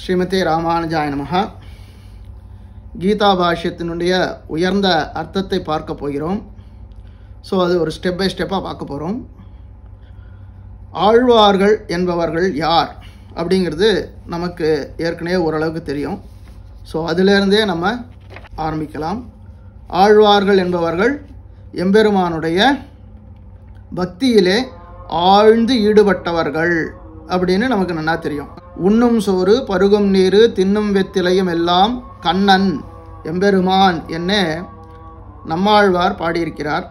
ஸ்ரீமதி ராமானுஜாய நமகா கீதா பாஷ்யத்தினுடைய உயர்ந்த அர்த்தத்தை பார்க்க போகிறோம் ஸோ அது ஒரு ஸ்டெப் பை ஸ்டெப்பாக பார்க்க போகிறோம் ஆழ்வார்கள் என்பவர்கள் யார் அப்படிங்கிறது நமக்கு ஏற்கனவே ஓரளவுக்கு தெரியும் ஸோ அதிலேருந்தே நம்ம ஆரம்பிக்கலாம் ஆழ்வார்கள் என்பவர்கள் எம்பெருமானுடைய பக்தியிலே ஆழ்ந்து ஈடுபட்டவர்கள் அப்படின்னு நமக்கு நல்லா தெரியும் உண்ணும் சோறு பருகும் நீர் தின்னும் வெத்திலையும் எல்லாம் கண்ணன் எம்பெருமான் என்ன நம்மாழ்வார் பாடியிருக்கிறார்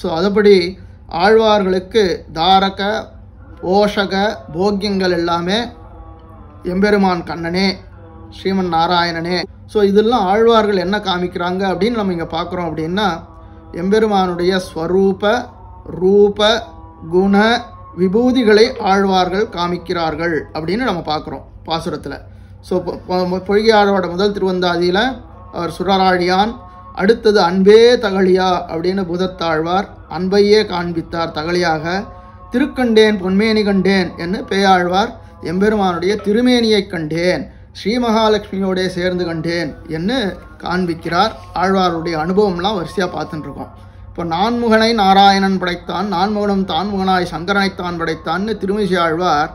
ஸோ அதுபடி ஆழ்வார்களுக்கு தாரக போஷக போக்கியங்கள் எல்லாமே எம்பெருமான் கண்ணனே ஸ்ரீமன் நாராயணனே ஸோ இதெல்லாம் ஆழ்வார்கள் என்ன காமிக்கிறாங்க அப்படின்னு நம்ம இங்கே பார்க்குறோம் அப்படின்னா எம்பெருமானுடைய ஸ்வரூப ரூப குண விபூதிகளை ஆழ்வார்கள் காமிக்கிறார்கள் அப்படின்னு நம்ம பார்க்குறோம் பாசுரத்தில் ஸோ பொய்கையாரோட முதல் திருவந்தாதியில் அவர் சுடராழியான் அடுத்தது அன்பே தகழியா அப்படின்னு புதத்தாழ்வார் அன்பையே காண்பித்தார் தகழியாக திருக்கண்டேன் பொன்மேனி கண்டேன் என்று பேயாழ்வார் எம்பெருமானுடைய திருமேனியை கண்டேன் ஸ்ரீ மகாலட்சுமியோடைய சேர்ந்து கண்டேன் என்று காண்பிக்கிறார் ஆழ்வாருடைய அனுபவம்லாம் வரிசையாக பார்த்துட்டுருக்கோம் இப்போ நான்முகனை நாராயணன் படைத்தான் நான்முகனும் தான்முகனாய் சங்கரனைத்தான் படைத்தான்னு திருமிசி ஆழ்வார்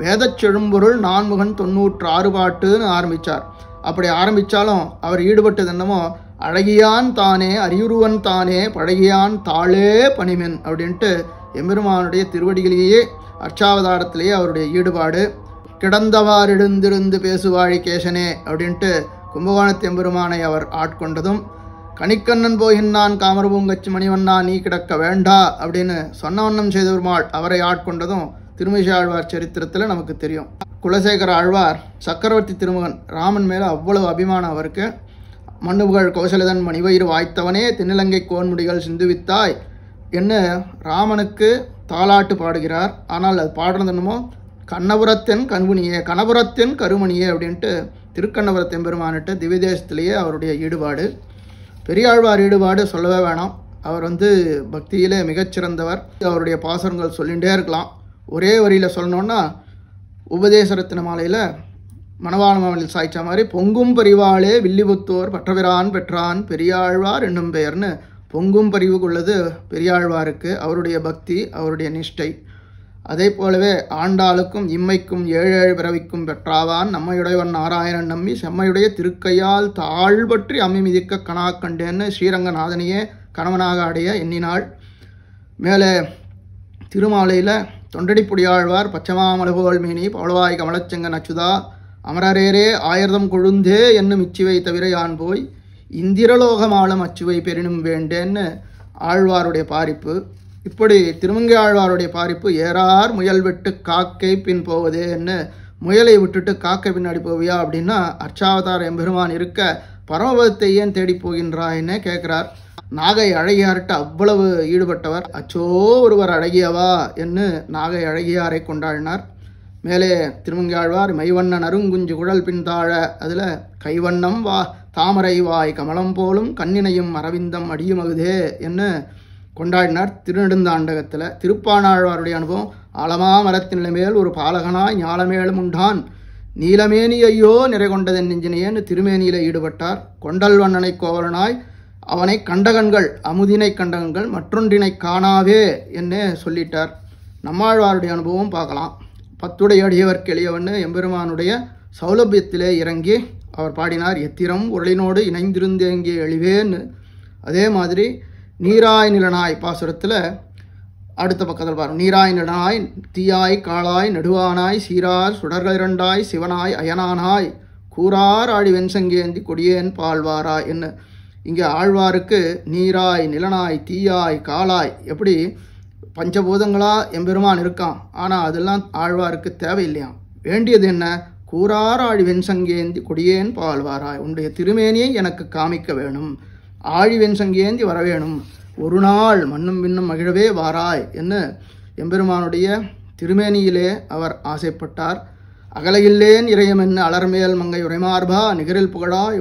வேதச் செழும்பொருள் நான்முகன் தொண்ணூற்று ஆறு பாட்டுன்னு ஆரம்பித்தார் அப்படி ஆரம்பித்தாலும் அவர் ஈடுபட்டது என்னமோ அழகியான் தானே அரியுருவன் தானே பழகியான் தாளே பணிமென் அப்படின்ட்டு எம்பெருமானுடைய திருவடிகளையே அர்ச்சாவதாரத்திலேயே அவருடைய ஈடுபாடு கிடந்தவார் எழுந்திருந்து பேசுவாழி கேசனே அப்படின்ட்டு கும்பகோணத்து எம்பெருமானை அவர் ஆட்கொண்டதும் கணிக்கண்ணன் போகின்றான் காமரபூங்கச்சி மணிவண்ணா நீ கிடக்க வேண்டா அப்படின்னு சொன்ன வண்ணம் செய்த பெருமாள் அவரை ஆட்கொண்டதும் திருமிசை ஆழ்வார் சரித்திரத்தில் நமக்கு தெரியும் குலசேகர ஆழ்வார் சக்கரவர்த்தி திருமகன் ராமன் மேலே அவ்வளவு அபிமானம் அவருக்கு மண்ணுபுகழ் கோசலதன் மணிவயிறு வாய்த்தவனே தென்னிலங்கை கோன்முடிகள் சிந்துவித்தாய் என்ன ராமனுக்கு தாளாட்டு பாடுகிறார் ஆனால் அது பாடுறது என்னமோ கண்ணபுரத்தின் கண்புனியே கணபுரத்தின் கருமணியே அப்படின்ட்டு திருக்கண்ணபுரத்தின் திருக்கண்ணபுரத்தெம்பெருமானிட்ட திவ்யதேசத்திலேயே அவருடைய ஈடுபாடு பெரியாழ்வார் ஈடுபாடு சொல்லவே வேணாம் அவர் வந்து பக்தியிலே மிகச்சிறந்தவர் அவருடைய பாசனங்கள் சொல்லிகிட்டே இருக்கலாம் ஒரே வரியில் சொல்லணுன்னா உபதேசரத்தின மாலையில் மனவாளமாவில் சாய்ச்ச மாதிரி பொங்கும் பரிவாளே வில்லிபுத்தோர் பற்றவிரான் பெற்றான் பெரியாழ்வார் என்னும் பெயர்னு பொங்கும் பரிவுக்குள்ளது பெரியாழ்வாருக்கு அவருடைய பக்தி அவருடைய நிஷ்டை அதே போலவே ஆண்டாளுக்கும் இம்மைக்கும் ஏழு ஏழு பிறவிக்கும் பெற்றாவான் நம்மையுடையவன் நாராயணன் நம்பி செம்மையுடைய திருக்கையால் தாழ்பற்றி அம்மி மிதிக்க கனா கண்டேன்னு ஸ்ரீரங்கநாதனையே கணவனாக அடைய எண்ணினாள் மேலே திருமாலையில் தொண்டடிப்புடியாழ்வார் பச்சமாமலகோல் மீனி பவளவாய் கமலச்சங்க அச்சுதா அமரரேரே ஆயிரதம் கொழுந்தே என்னும் இச்சுவை தவிர யான் போய் இந்திரலோகமாலம் அச்சுவை பெரினும் வேண்டேன்னு ஆழ்வாருடைய பாரிப்பு இப்படி திருமங்கையாழ்வாருடைய பாரிப்பு ஏறார் முயல் விட்டு காக்கை பின் என்ன முயலை விட்டுட்டு காக்கை பின்னாடி போவியா அப்படின்னா அர்ச்சாவதார எம்பெருமான் இருக்க பரமபதத்தை ஏன் தேடி போகின்றாயின்னு கேட்குறார் நாகை அழகியார்கிட்ட அவ்வளவு ஈடுபட்டவர் அச்சோ ஒருவர் அழகியவா என்று நாகை அழகியாரை கொண்டாடினார் மேலே திருமங்காழ்வார் மைவண்ணன் அருங்குஞ்சு குழல் பின்தாழ அதில் கைவண்ணம் வா தாமரை வாய் கமலம் போலும் கண்ணினையும் அரவிந்தம் அடியுமகுதே என்று கொண்டாடினார் திருநெடுந்தாண்டகத்தில் திருப்பானாழ்வாருடைய அனுபவம் ஆழமா மரத்தின் மேல் ஒரு பாலகனாய் ஞாலமேலும் உண்டான் நீலமேனி ஐயோ நிறை கொண்டதன் நெஞ்சினையேன்னு திருமேனியில் ஈடுபட்டார் கொண்டல் கோவலனாய் அவனை கண்டகன்கள் அமுதினை கண்டகங்கள் மற்றொன்றினை காணாவே என்ன சொல்லிட்டார் நம்மாழ்வாருடைய அனுபவம் பார்க்கலாம் பத்துடைய அடியவர் கெளியவன்னு எம்பெருமானுடைய சௌலபியத்திலே இறங்கி அவர் பாடினார் எத்திரம் உரளினோடு இணைந்திருந்தேங்கிய எழிவேன்னு அதே மாதிரி நீராய் நிலனாய் பாசுரத்தில் அடுத்த பக்கத்தில் பாருங்கள் நீராய் நிலனாய் தீயாய் காளாய் நடுவானாய் சீரார் சுடர்கள் இரண்டாய் சிவனாய் அயனானாய் கூறார் ஆழி வெண்சங்கேந்தி கொடியேன் பாழ்வாரா என்ன இங்கே ஆழ்வாருக்கு நீராய் நிலனாய் தீயாய் காலாய் எப்படி பஞ்சபூதங்களாக எம்பெருமான் இருக்கான் ஆனால் அதெல்லாம் ஆழ்வாருக்கு தேவையில்லையாம் வேண்டியது என்ன கூறார் ஆழி வெண்சங்கேந்தி கொடியேன் பாழ்வாராய் உன்னுடைய திருமேனியை எனக்கு காமிக்க வேணும் ஆழிவெண் சங்கேந்தி வரவேணும் ஒரு நாள் மண்ணும் விண்ணும் மகிழவே வாராய் என்ன எம்பெருமானுடைய திருமேனியிலே அவர் ஆசைப்பட்டார் அகலையில்லேன் இறையமென்னு அலர்மேல் மங்கை உரைமார்பா நிகரில் புகழாய்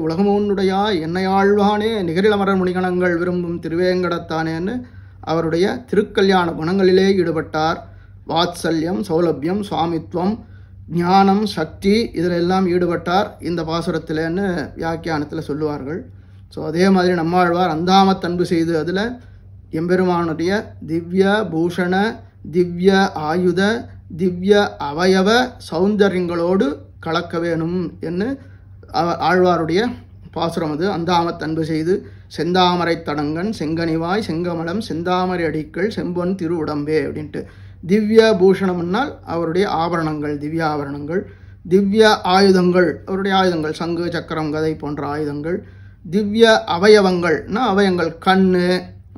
என்னை ஆழ்வானே நிகரில் அமர முனிகணங்கள் விரும்பும் திருவேங்கடத்தானேன்னு அவருடைய திருக்கல்யாண குணங்களிலே ஈடுபட்டார் வாத்சல்யம் சௌலபியம் சுவாமித்வம் ஞானம் சக்தி இதில் எல்லாம் ஈடுபட்டார் இந்த பாசுரத்திலேன்னு வியாக்கியானத்தில் சொல்லுவார்கள் ஸோ அதே மாதிரி நம்மாழ்வார் தன்பு செய்து அதில் எம்பெருமானுடைய திவ்ய பூஷண திவ்ய ஆயுத திவ்ய அவயவ சௌந்தரியங்களோடு கலக்க வேணும் என்று ஆழ்வாருடைய பாசுரம் அது அன்பு செய்து செந்தாமரை தடங்கன் செங்கனிவாய் செங்கமலம் செந்தாமரை அடிக்கல் செம்பொன் திருவுடம்பே அப்படின்ட்டு திவ்ய பூஷணம்னால் அவருடைய ஆபரணங்கள் திவ்ய ஆபரணங்கள் திவ்ய ஆயுதங்கள் அவருடைய ஆயுதங்கள் சங்கு சக்கரம் கதை போன்ற ஆயுதங்கள் திவ்ய அவயவங்கள்னா அவயங்கள் கண்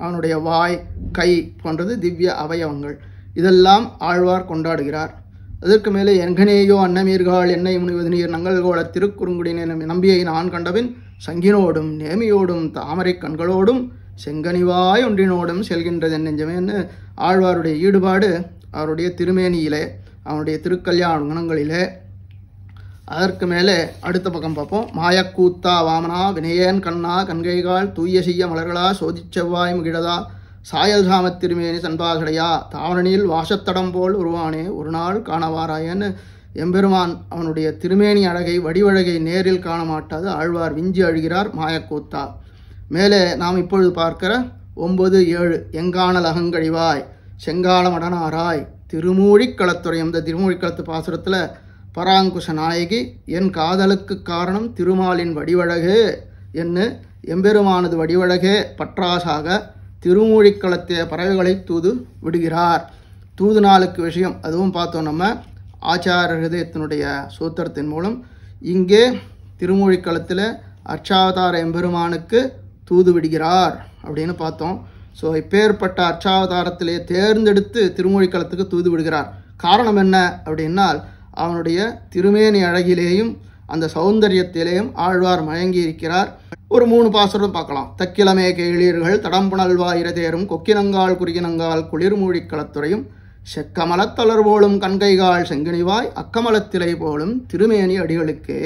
அவனுடைய வாய் கை போன்றது திவ்ய அவயவங்கள் இதெல்லாம் ஆழ்வார் கொண்டாடுகிறார் அதற்கு மேலே எங்கனேயோ அன்னமீர்கால் என்னை முனிவது நீர் நங்கல்கோள திருக்குறுங்குடினே நம்பியை நான் கண்டபின் சங்கினோடும் நேமியோடும் தாமரை கண்களோடும் செங்கனிவாய் ஒன்றினோடும் செல்கின்றது என் நெஞ்சமேன்னு ஆழ்வாருடைய ஈடுபாடு அவருடைய திருமேனியிலே அவனுடைய திருக்கல்யாண குணங்களிலே அதற்கு மேலே அடுத்த பக்கம் பார்ப்போம் மாயக்கூத்தா வாமனா வினயன் கண்ணா கண்கைகால் தூய செய்ய மலர்களா செவ்வாய் முகிழதா சாயல் சாம திருமேனி சண்பாசடையா தாவரணியில் வாசத்தடம் போல் உருவானே ஒரு நாள் காணவாராயன்னு எம்பெருமான் அவனுடைய திருமேனி அழகை வடிவழகை நேரில் காண மாட்டாது ஆழ்வார் விஞ்சி அழுகிறார் மாயக்கூத்தா மேலே நாம் இப்பொழுது பார்க்கிற ஒன்பது ஏழு எங்கானல் அகங்கழிவாய் செங்காலமடனாராய் திருமூழிக்களத்துறை அந்த திருமூழிக்களத்து பாசுரத்தில் பராங்குஷ நாயகி என் காதலுக்கு காரணம் திருமாலின் வடிவழகு என்று எம்பெருமானது வடிவழகே பற்றாசாக திருமூழிக்களத்திய பறவைகளை தூது விடுகிறார் தூது நாளுக்கு விஷயம் அதுவும் பார்த்தோம் நம்ம ஆச்சார ஹிருதயத்தினுடைய சூத்திரத்தின் மூலம் இங்கே திருமூழிக்களத்தில் அர்ச்சாவதார எம்பெருமானுக்கு தூது விடுகிறார் அப்படின்னு பார்த்தோம் ஸோ இப்பேற்பட்ட அர்ச்சாவதாரத்திலே தேர்ந்தெடுத்து களத்துக்கு தூது விடுகிறார் காரணம் என்ன அப்படின்னால் அவனுடைய திருமேனி அழகிலேயும் அந்த சௌந்தரியத்திலேயும் ஆழ்வார் மயங்கி இருக்கிறார் ஒரு மூணு பாசுரம் பார்க்கலாம் தக்கிலமே கேளீர்கள் தடம்புணல்வாயிர தேரும் கொக்கினங்கால் குறுகினங்கால் குளிர்மூழி களத்துறையும் செக்கமலத்தளர் போலும் கண்கைகால் செங்கினிவாய் அக்கமலத்திலை போலும் திருமேனி அடிகளுக்கே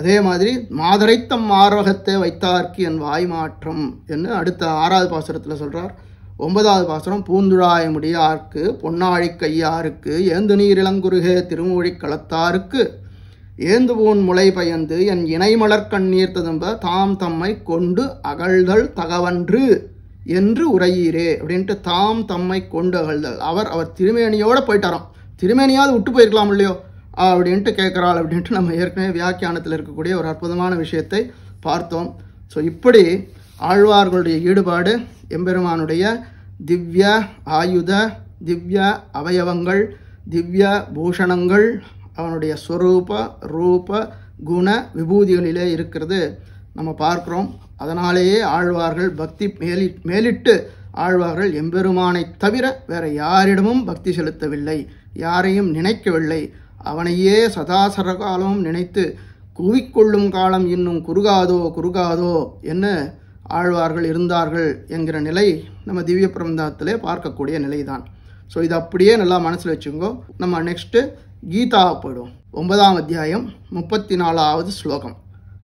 அதே மாதிரி மாதரைத்தம் மார்வகத்தை வைத்தார்க்கு என் வாய் மாற்றம் என்று அடுத்த ஆறாவது பாசுரத்தில் சொல்கிறார் ஒன்பதாவது பாசுரம் முடியாருக்கு பொன்னாழி கையாருக்கு ஏந்து நீர் இளங்குருகே திருமொழி களத்தாருக்கு பூன் முளை பயந்து என் இணைமலர் கண்ணீர் ததும்ப தாம் தம்மை கொண்டு அகழ்தல் தகவன்று என்று உரையீரே அப்படின்ட்டு தாம் தம்மை கொண்டு அகழ்தல் அவர் அவர் திருமேனியோடு போயிட்டாராம் திருமேனியாவது விட்டு போயிருக்கலாம் இல்லையோ அப்படின்ட்டு கேட்குறாள் அப்படின்ட்டு நம்ம ஏற்கனவே வியாக்கியானத்தில் இருக்கக்கூடிய ஒரு அற்புதமான விஷயத்தை பார்த்தோம் ஸோ இப்படி ஆழ்வார்களுடைய ஈடுபாடு எம்பெருமானுடைய திவ்ய ஆயுத திவ்ய அவயவங்கள் திவ்ய பூஷணங்கள் அவனுடைய ஸ்வரூப ரூப குண விபூதிகளிலே இருக்கிறது நம்ம பார்க்குறோம் அதனாலேயே ஆழ்வார்கள் பக்தி மேலி மேலிட்டு ஆழ்வார்கள் எம்பெருமானை தவிர வேற யாரிடமும் பக்தி செலுத்தவில்லை யாரையும் நினைக்கவில்லை அவனையே சதாசர காலமும் நினைத்து குவிக்கொள்ளும் காலம் இன்னும் குறுகாதோ குறுகாதோ என்ன ஆழ்வார்கள் இருந்தார்கள் என்கிற நிலை நம்ம திவ்ய பிரபந்தத்திலே பார்க்கக்கூடிய நிலைதான் ஸோ இது அப்படியே நல்லா மனசில் வச்சுக்கோ நம்ம நெக்ஸ்ட்டு கீதா போயிடும் ஒன்பதாம் அத்தியாயம் முப்பத்தி நாலாவது ஸ்லோகம்